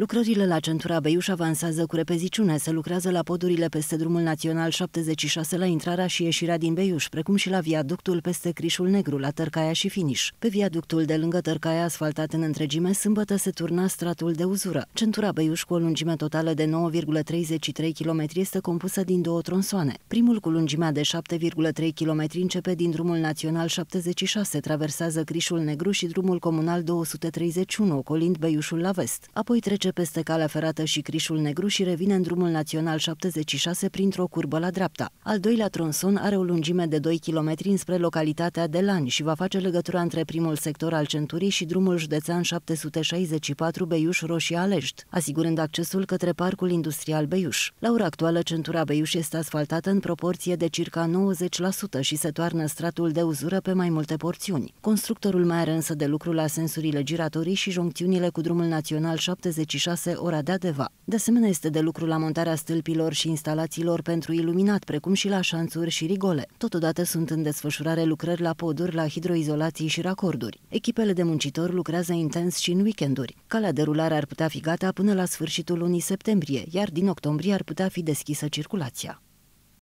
Lucrările la centura Beiuș avansează cu repeziciune. Se lucrează la podurile peste drumul național 76 la intrarea și ieșirea din Beiuș, precum și la viaductul peste Crișul Negru, la Tărcaia și Finiș. Pe viaductul de lângă Tărcaia, asfaltat în întregime, sâmbătă se turna stratul de uzură. Centura Beiuș, cu o lungime totală de 9,33 km, este compusă din două tronsoane. Primul, cu lungimea de 7,3 km, începe din drumul național 76, traversează Crișul Negru și drumul comunal 231, colind Beiușul la vest. Apoi trece trece peste calea ferată și Crișul Negru și revine în drumul național 76 printr-o curbă la dreapta. Al doilea tronson are o lungime de 2 km înspre localitatea de Lani și va face legătura între primul sector al centurii și drumul județean 764 Beiuș Roșia Alești, asigurând accesul către Parcul Industrial Beiuș. La ora actuală, centura Beiuș este asfaltată în proporție de circa 90% și se toarnă stratul de uzură pe mai multe porțiuni. Constructorul mai are însă de lucru la sensurile giratorii și joncțiunile cu drumul național 70 26 Oradea de Va. De asemenea, este de lucru la montarea stâlpilor și instalațiilor pentru iluminat, precum și la șanțuri și rigole. Totodată sunt în desfășurare lucrări la poduri, la hidroizolații și racorduri. Echipele de muncitori lucrează intens și în weekenduri. Calea de rulare ar putea fi gata până la sfârșitul lunii septembrie, iar din octombrie ar putea fi deschisă circulația.